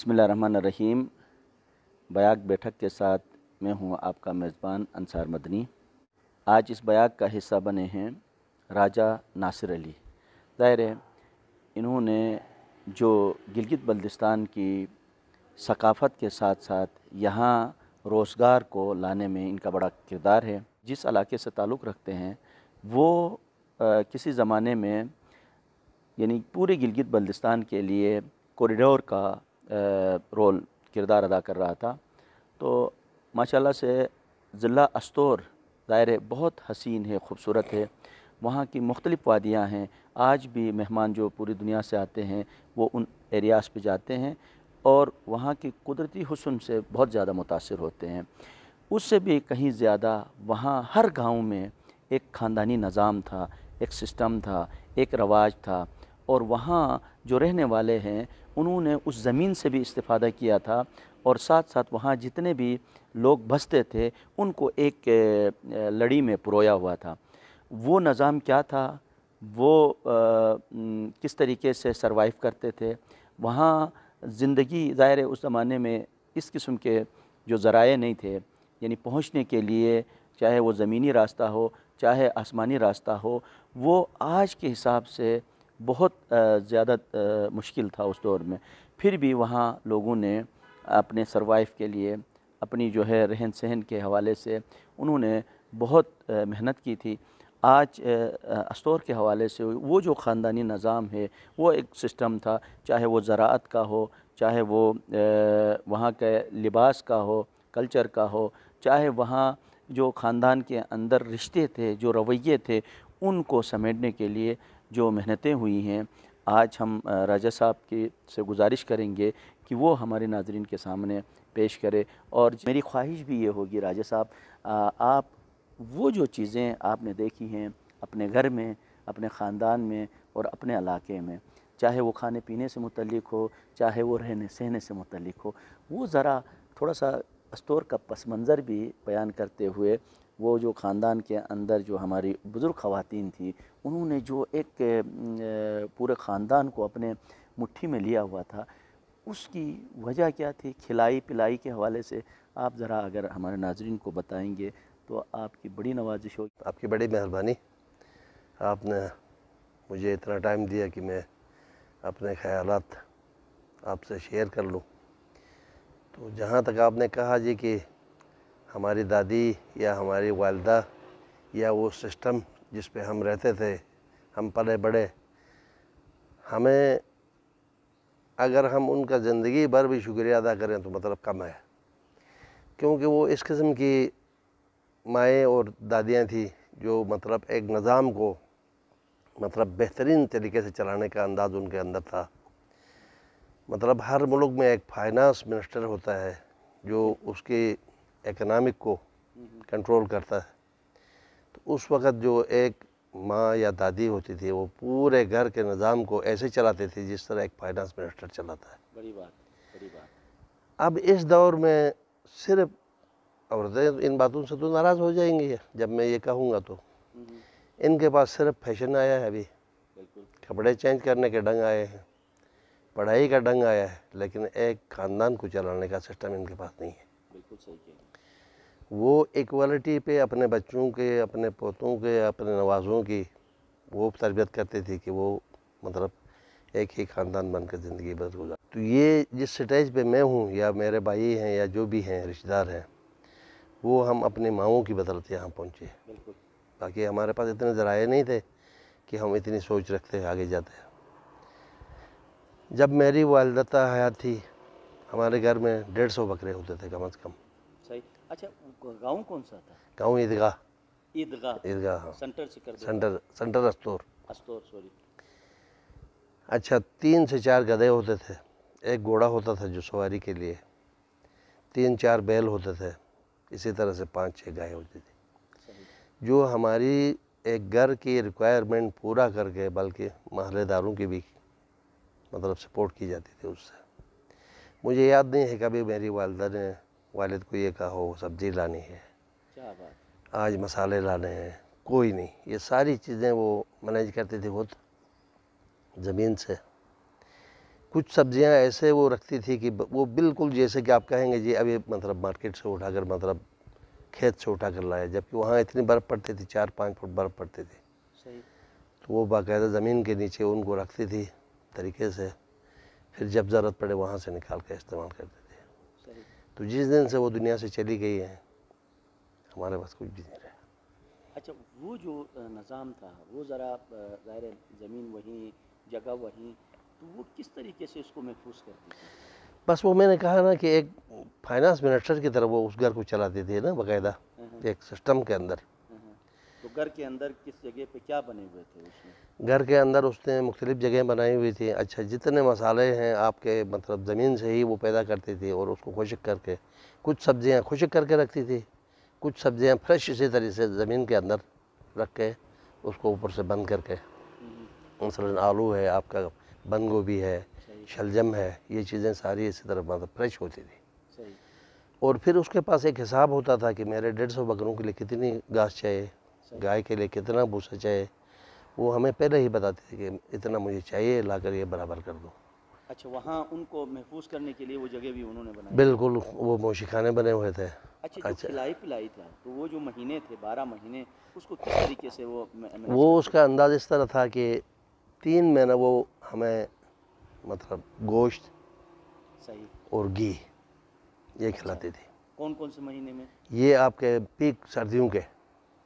بسم اللہ الرحمن الرحیم بیاق بیٹھک کے ساتھ میں ہوں آپ کا میزبان انصار مدنی آج اس بیاق کا حصہ بنے ہیں راجہ ناصر علی ظاہر ہے انہوں نے جو گلگت بلدستان کی ثقافت کے ساتھ ساتھ یہاں روزگار کو لانے میں ان کا بڑا کردار ہے جس علاقے سے تعلق رکھتے ہیں وہ کسی زمانے میں یعنی پورے گلگت بلدستان کے لیے کوریڈور کا رول کردار ادا کر رہا تھا تو ماشاءاللہ سے ضلع استور دائرے بہت حسین ہے خوبصورت ہے وہاں کی مختلف وادیاں ہیں آج بھی مہمان جو پوری دنیا سے آتے ہیں وہ ان ایریاز پہ جاتے ہیں اور وہاں کی قدرتی حسن سے بہت زیادہ متاثر ہوتے ہیں اس سے بھی کہیں زیادہ وہاں ہر گاؤں میں ایک خاندانی نظام تھا ایک سسٹم تھا ایک رواج تھا اور وہاں جو رہنے والے ہیں انہوں نے اس زمین سے بھی استفادہ کیا تھا اور ساتھ ساتھ وہاں جتنے بھی لوگ بستے تھے ان کو ایک لڑی میں پرویا ہوا تھا وہ نظام کیا تھا وہ کس طریقے سے سروائیو کرتے تھے وہاں زندگی ظاہر ہے اس زمانے میں اس قسم کے جو ذرائع نہیں تھے یعنی پہنچنے کے لیے چاہے وہ زمینی راستہ ہو چاہے آسمانی راستہ ہو وہ آج کے حساب سے بہت زیادہ مشکل تھا اس دور میں پھر بھی وہاں لوگوں نے اپنے سروائیو کے لیے اپنی جو ہے رہن سہن کے حوالے سے انہوں نے بہت محنت کی تھی آج استور کے حوالے سے وہ جو خاندانی نظام ہے وہ ایک سسٹم تھا چاہے وہ زراعت کا ہو چاہے وہ وہاں کے لباس کا ہو کلچر کا ہو چاہے وہاں جو خاندان کے اندر رشتے تھے جو رویے تھے ان کو سمیٹنے کے لیے جو محنتیں ہوئی ہیں آج ہم راجہ صاحب سے گزارش کریں گے کہ وہ ہمارے ناظرین کے سامنے پیش کرے اور جی، میری خواہش بھی یہ ہوگی راجہ صاحب آپ وہ جو چیزیں آپ نے دیکھی ہیں اپنے گھر میں اپنے خاندان میں اور اپنے علاقے میں چاہے وہ کھانے پینے سے متعلق ہو چاہے وہ رہنے سہنے سے متعلق ہو وہ ذرا تھوڑا سا استور کا پس منظر بھی بیان کرتے ہوئے وہ جو خاندان کے اندر جو ہماری بزرگ خواتین تھیں انہوں نے جو ایک پورے خاندان کو اپنے مٹھی میں لیا ہوا تھا اس کی وجہ کیا تھی کھلائی پلائی کے حوالے سے آپ ذرا اگر ہمارے ناظرین کو بتائیں گے تو آپ کی بڑی نوازش ہو آپ کی بڑی مہربانی آپ نے مجھے اتنا ٹائم دیا کہ میں اپنے خیالات آپ سے شیئر کر لوں تو جہاں تک آپ نے کہا جی کہ ہماری دادی یا ہماری والدہ یا وہ سسٹم جس پہ ہم رہتے تھے ہم پلے بڑے ہمیں اگر ہم ان کا زندگی بھر بھی شکریہ ادا کریں تو مطلب کم ہے کیونکہ وہ اس قسم کی مائیں اور دادیاں تھیں جو مطلب ایک نظام کو مطلب بہترین طریقے سے چلانے کا انداز ان کے اندر تھا مطلب ہر ملک میں ایک فائنانس منسٹر ہوتا ہے جو اس کی اکنامک کو کنٹرول کرتا ہے تو اس وقت جو ایک ماں یا دادی ہوتی تھی وہ پورے گھر کے نظام کو ایسے چلاتے تھے جس طرح ایک فائنانس منسٹر چلاتا ہے بڑی بات بڑی بات اب اس دور میں صرف عورتیں ان باتوں سے تو ناراض ہو جائیں گی جب میں یہ کہوں گا تو ان کے پاس صرف فیشن آیا ہے ابھی کپڑے چینج کرنے کے ڈھنگ آئے ہیں پڑھائی کا ڈنگ آیا ہے لیکن ایک خاندان کو چلانے کا سسٹم ان کے پاس نہیں ہے بالکل صحیح وہ ایکوالٹی پہ اپنے بچوں کے اپنے پوتوں کے اپنے نوازوں کی وہ تربیت کرتے تھے کہ وہ مطلب ایک ہی خاندان بن کر زندگی بس گزار تو یہ جس سٹیج پہ میں ہوں یا میرے بھائی ہیں یا جو بھی ہیں رشتہ دار ہیں وہ ہم اپنی ماؤں کی بدلت یہاں پہنچے باقی ہمارے پاس اتنے ذرائع نہیں تھے کہ ہم اتنی سوچ رکھتے آگے جاتے جب میری والدتہ حیات تھی ہمارے گھر میں ڈیڑھ سو بکرے ہوتے تھے کم از کم اچھا گاؤں کون سا تھا گاؤں عیدگاہ عیدگاہ عیدگاہ ہاں۔ سینٹر استور استور سوری اچھا تین سے چار گدے ہوتے تھے ایک گھوڑا ہوتا تھا جو سواری کے لیے تین چار بیل ہوتے تھے اسی طرح سے پانچ چھ گائے ہوتی تھی جو ہماری ایک گھر کی ریکوائرمنٹ پورا کر کے بلکہ محلے داروں کی بھی مطلب سپورٹ کی جاتی تھی اس سے مجھے یاد نہیں ہے کبھی میری والدہ نے والد کو یہ کہا ہو سبزی لانی ہے آج مسالے لانے ہیں کوئی نہیں یہ ساری چیزیں وہ مینیج کرتی تھی خود زمین سے کچھ سبزیاں ایسے وہ رکھتی تھی کہ وہ بالکل جیسے کہ آپ کہیں گے جی ابھی مطلب مارکیٹ سے اٹھا کر مطلب کھیت سے اٹھا کر لائے جبکہ وہاں اتنی برف پڑتی تھی چار پانچ فٹ برف پڑتی تھی تو وہ باقاعدہ زمین کے نیچے ان کو رکھتی تھی طریقے سے پھر جب ضرورت پڑے وہاں سے نکال کے استعمال کرتے تھے تو جس دن سے وہ دنیا سے چلی گئی ہے ہمارے پاس کچھ بھی نہیں رہا اچھا وہ جو نظام تھا وہ ذرا ظاہر زمین وہیں جگہ وہیں تو وہ کس طریقے سے اس کو محفوظ کرتی تھی بس وہ میں نے کہا نا کہ ایک فائنانس منسٹر کی طرف وہ اس گھر کو چلاتے تھے نا باقاعدہ ہاں، ہاں۔ ایک سسٹم کے اندر تو گھر کے اندر کس جگہ پہ کیا بنے ہوئے تھے اس میں گھر کے اندر اس نے مختلف جگہیں بنائی ہوئی تھیں اچھا جتنے مسالے ہیں آپ کے مطلب زمین سے ہی وہ پیدا کرتی تھی اور اس کو خشک کر کے کچھ سبزیاں خشک کر کے رکھتی تھی کچھ سبزیاں فریش اسی طرح سے زمین کے اندر رکھ کے اس کو اوپر سے بند کر کے مثلاً آلو ہے آپ کا بند گوبھی ہے شلجم ہے یہ چیزیں ساری اسی طرح مطلب فریش ہوتی تھی اور پھر اس کے پاس ایک حساب ہوتا تھا کہ میرے ڈیڑھ سو بکروں کے لیے کتنی گاس چاہیے گائے کے لیے کتنا بھوسا چاہیے وہ ہمیں پہلے ہی بتاتے تھے کہ اتنا مجھے چاہیے لا کر یہ برابر کر دو اچھا وہاں ان کو محفوظ کرنے کے لیے وہ جگہ بھی انہوں نے بالکل وہ موشی خانے بنے ہوئے تھے اچھا،, اچھا کھلائی پلائی تھا تو وہ جو مہینے تھے بارہ مہینے اس کو کس طریقے سے وہ وہ اس کا انداز اس طرح تھا کہ تین مہینہ وہ ہمیں مطلب گوشت اور گھی یہ کھلاتے تھے اچھا، کون کون سے مہینے میں یہ آپ کے پیک سردیوں کے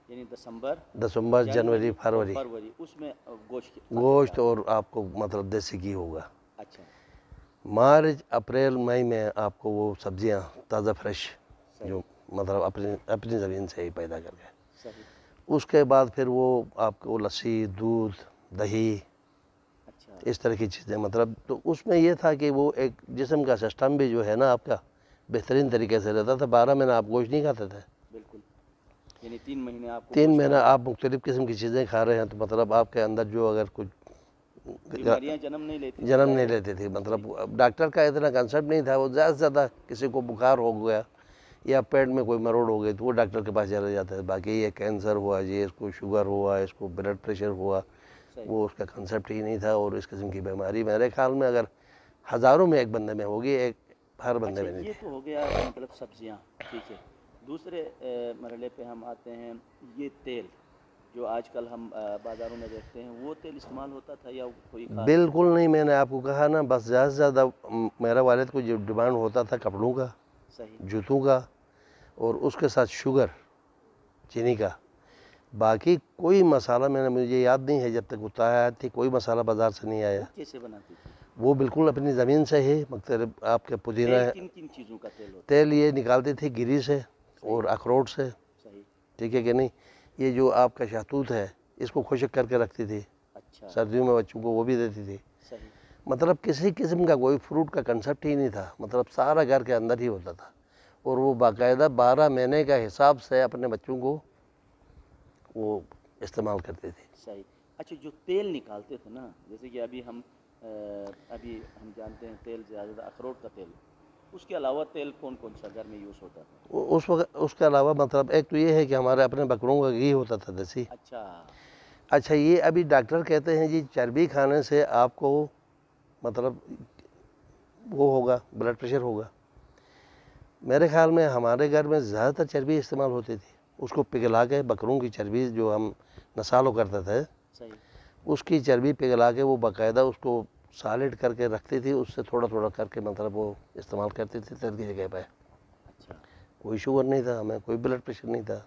یعنی دسمبر دسمبر جنوری فروری اس میں گوشت گوشت اور آپ کو مطلب دیسی ہوگا اچھا مارچ اپریل مئی میں آپ کو وہ سبزیاں تازہ فریش جو مطلب اپنی زمین سے ہی پیدا کر کے اس کے بعد پھر وہ آپ کو لسی دودھ دہی اچھا۔ اس طرح کی چیزیں مطلب تو اس میں یہ تھا کہ وہ ایک جسم کا سسٹم بھی جو ہے نا آپ کا بہترین طریقے سے رہتا تھا بارہ مہینہ آپ گوشت نہیں کھاتے تھے بالکل یعنی تین مہینے آپ مختلف قسم کی چیزیں کھا رہے ہیں تو مطلب آپ کے اندر جو اگر کچھ جنم نہیں لیتے تھے مطلب جی۔ ڈاکٹر کا اتنا کنسرٹ نہیں تھا وہ زیادہ سے زیادہ کسی کو بخار ہو گیا یا پیٹ میں کوئی مروڑ ہو گئی تو وہ ڈاکٹر کے پاس چلے جاتے تھے باقی یہ کینسر ہوا یہ اس کو شوگر ہوا اس کو بلڈ پریشر ہوا وہ اس کا کنسیپٹ ہی نہیں تھا اور اس قسم کی بیماری میرے خیال میں اگر ہزاروں میں ایک بندے میں ہوگی ایک ہر بندے اچھا، میں نہیں یہ تو ہو گیا مطلب سبزیاں دوسرے مرحلے پہ ہم آتے ہیں یہ تیل جو آج کل ہم بازاروں میں دیکھتے ہیں وہ تیل استعمال ہوتا تھا یا کوئی بالکل نہیں میں نے آپ کو کہا نا بس زیادہ سے زیادہ میرا والد کو جو ڈیمانڈ ہوتا تھا کپڑوں کا صحیح جوتوں کا اور اس کے ساتھ شوگر چینی کا باقی کوئی مسالہ میں نے مجھے یاد نہیں ہے جب تک اتایا تھی کوئی مسالہ بازار سے نہیں آیا کیسے بنا وہ بالکل اپنی زمین سے ہی مگر آپ کے پودینہ ہے تیل یہ نکالتے تھے گری سے اور اخروٹ سے ٹھیک ہے کہ نہیں یہ جو آپ کا شہتوت ہے اس کو خشک کر کے رکھتی تھی اچھا۔ سردیوں میں بچوں کو وہ بھی دیتی تھی مطلب کسی قسم کا کوئی فروٹ کا کنسیپٹ ہی نہیں تھا مطلب سارا گھر کے اندر ہی ہوتا تھا اور وہ باقاعدہ بارہ مہینے کا حساب سے اپنے بچوں کو وہ استعمال کرتے تھے صحیح اچھا جو تیل نکالتے تھے نا جیسے کہ ابھی ہم ابھی ہم جانتے ہیں تیل زیادہ اخروٹ کا تیل اس کے علاوہ تیل کون کون سا گھر میں یوز ہوتا تھا اس وقت اس کے علاوہ مطلب ایک تو یہ ہے کہ ہمارے اپنے بکروں کا گھی ہوتا تھا دیسی اچھا اچھا یہ ابھی ڈاکٹر کہتے ہیں جی چربی کھانے سے آپ کو مطلب وہ ہوگا بلڈ پریشر ہوگا میرے خیال میں ہمارے گھر میں زیادہ تر چربی استعمال ہوتی تھی اس کو پگھلا کے بکروں کی چربی جو ہم نسالو کرتے کرتا تھا اس کی چربی پگھلا کے وہ باقاعدہ اس کو سالڈ کر کے رکھتی تھی اس سے تھوڑا تھوڑا کر کے مطلب وہ استعمال کرتی تھی کرتے پہ اچھا۔ کوئی شوگر نہیں تھا ہمیں کوئی بلڈ پریشر نہیں تھا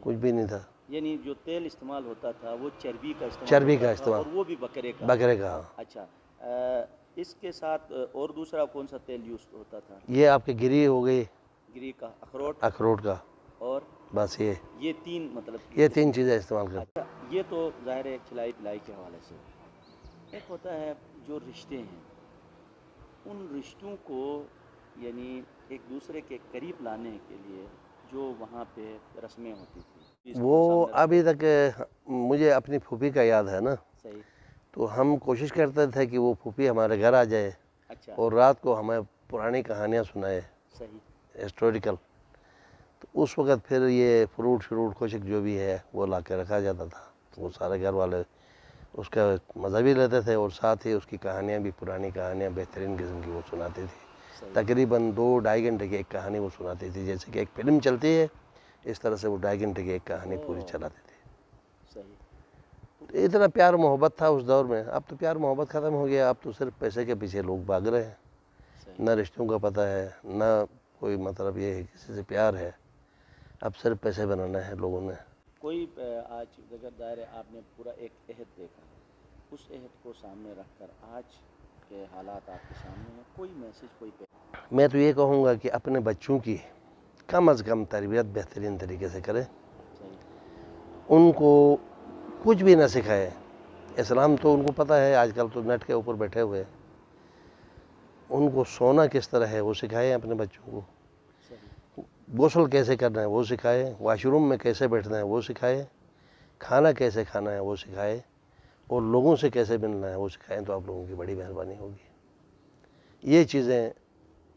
کچھ بھی نہیں تھا یعنی جو تیل استعمال ہوتا تھا وہ چربی کا استعمال چربی کا استعمال وہ بھی بکرے کا بکرے کا ہاں۔ اچھا اس کے ساتھ اور دوسرا کون سا تیل یوز ہوتا تھا یہ آپ کے گری ہو گئی گری کا اخروٹ اخروٹ کا اور بس یہ یہ تین مطلب یہ تین چیزیں استعمال کرتا اچھا، یہ تو ظاہر ہے پلائی کے حوالے سے ایک ہوتا ہے جو رشتے ہیں ان رشتوں کو یعنی ایک دوسرے کے قریب لانے کے لیے جو وہاں پہ رسمیں ہوتی تھیں وہ ابھی تک مجھے اپنی پھوپھی کا یاد ہے نا تو ہم کوشش کرتے تھے کہ وہ پھوپھی ہمارے گھر آ جائے اچھا۔ اور رات کو ہمیں پرانی کہانیاں سنائے صحیح ہسٹوریکل تو اس وقت پھر یہ فروٹ شروٹ خوشک جو بھی ہے وہ لا کے رکھا جاتا تھا وہ سارے گھر والے اس کا مزہ بھی لیتے تھے اور ساتھ ہی اس کی کہانیاں بھی پرانی کہانیاں بہترین قسم کی وہ سناتی تھی تقریباً دو ڈھائی گھنٹے کی ایک کہانی وہ سناتی تھی جیسے کہ ایک فلم چلتی ہے اس طرح سے وہ ڈھائی گھنٹے کی ایک کہانی پوری چلاتی تھی اتنا پیار محبت تھا اس دور میں اب تو پیار محبت ختم ہو گیا اب تو صرف پیسے کے پیچھے لوگ بھاگ رہے ہیں نہ رشتوں کا پتہ ہے نہ کوئی مطلب یہ ہے کسی سے پیار ہے اب صرف پیسے بنانا ہے لوگوں نے کوئی آج اگر دائرے آپ نے پورا ایک عہد دیکھا ہے اس عہد کو سامنے رکھ کر آج کے حالات آپ کے سامنے ہیں کوئی میسج کوئی پیغام میں تو یہ کہوں گا کہ اپنے بچوں کی کم از کم تربیت بہترین طریقے سے کریں ان کو کچھ بھی نہ سکھائے اسلام تو ان کو پتہ ہے آج کل تو نیٹ کے اوپر بیٹھے ہوئے ہیں ان کو سونا کس طرح ہے وہ سکھائیں اپنے بچوں کو غسل کیسے کرنا ہے وہ سکھائے واش روم میں کیسے بیٹھنا ہے وہ سکھائے کھانا کیسے کھانا ہے وہ سکھائے اور لوگوں سے کیسے ملنا ہے وہ سکھائیں تو آپ لوگوں کی بڑی مہربانی ہوگی یہ چیزیں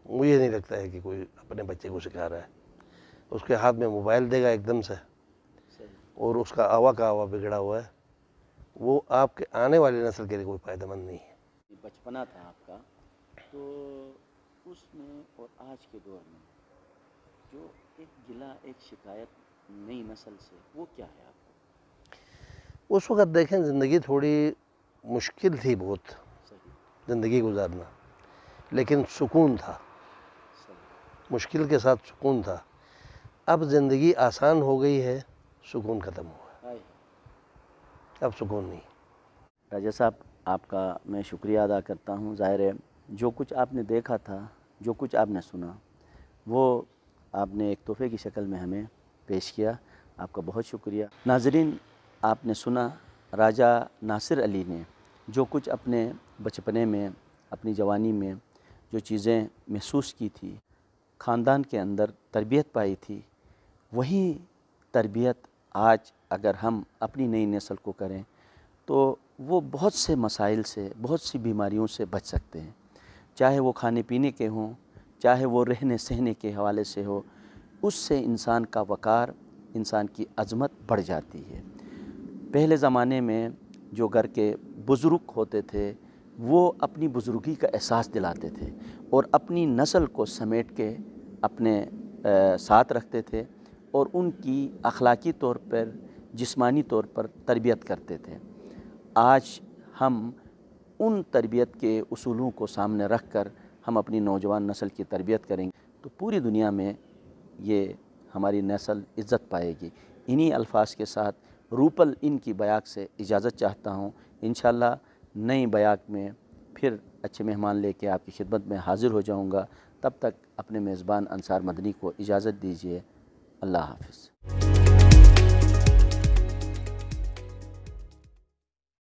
مجھے نہیں لگتا ہے کہ کوئی اپنے بچے کو سکھا رہا ہے اس کے ہاتھ میں موبائل دے گا ایک دم سے اور اس کا آوا آوا بگڑا ہوا ہے وہ آپ کے آنے والی نسل کے لیے کوئی فائدہ مند نہیں ہے بچپنا تھا آپ کا تو اس میں اور آج کے دور میں جو ایک گلا ایک شکایت نئی نسل سے وہ کیا ہے آپ کو اس وقت دیکھیں زندگی تھوڑی مشکل تھی بہت زندگی گزارنا لیکن سکون تھا مشکل کے ساتھ سکون تھا اب زندگی آسان ہو گئی ہے سکون ختم ہوا ہے اب سکون نہیں راجہ صاحب آپ کا میں شکریہ ادا کرتا ہوں ظاہر ہے جو کچھ آپ نے دیکھا تھا جو کچھ آپ نے سنا وہ آپ نے ایک تحفے کی شکل میں ہمیں پیش کیا آپ کا بہت شکریہ ناظرین آپ نے سنا راجہ ناصر علی نے جو کچھ اپنے بچپنے میں اپنی جوانی میں جو چیزیں محسوس کی تھی خاندان کے اندر تربیت پائی تھی وہی تربیت آج اگر ہم اپنی نئی نسل کو کریں تو وہ بہت سے مسائل سے بہت سی بیماریوں سے بچ سکتے ہیں چاہے وہ کھانے پینے کے ہوں چاہے وہ رہنے سہنے کے حوالے سے ہو اس سے انسان کا وقار انسان کی عظمت بڑھ جاتی ہے پہلے زمانے میں جو گھر کے بزرگ ہوتے تھے وہ اپنی بزرگی کا احساس دلاتے تھے اور اپنی نسل کو سمیٹ کے اپنے ساتھ رکھتے تھے اور ان کی اخلاقی طور پر جسمانی طور پر تربیت کرتے تھے آج ہم ان تربیت کے اصولوں کو سامنے رکھ کر ہم اپنی نوجوان نسل کی تربیت کریں گے تو پوری دنیا میں یہ ہماری نسل عزت پائے گی انہی الفاظ کے ساتھ روپل ان کی بیاک سے اجازت چاہتا ہوں انشاءاللہ نئی بیاک میں پھر اچھے مہمان لے کے آپ کی خدمت میں حاضر ہو جاؤں گا تب تک اپنے میزبان انصار مدنی کو اجازت دیجیے اللہ حافظ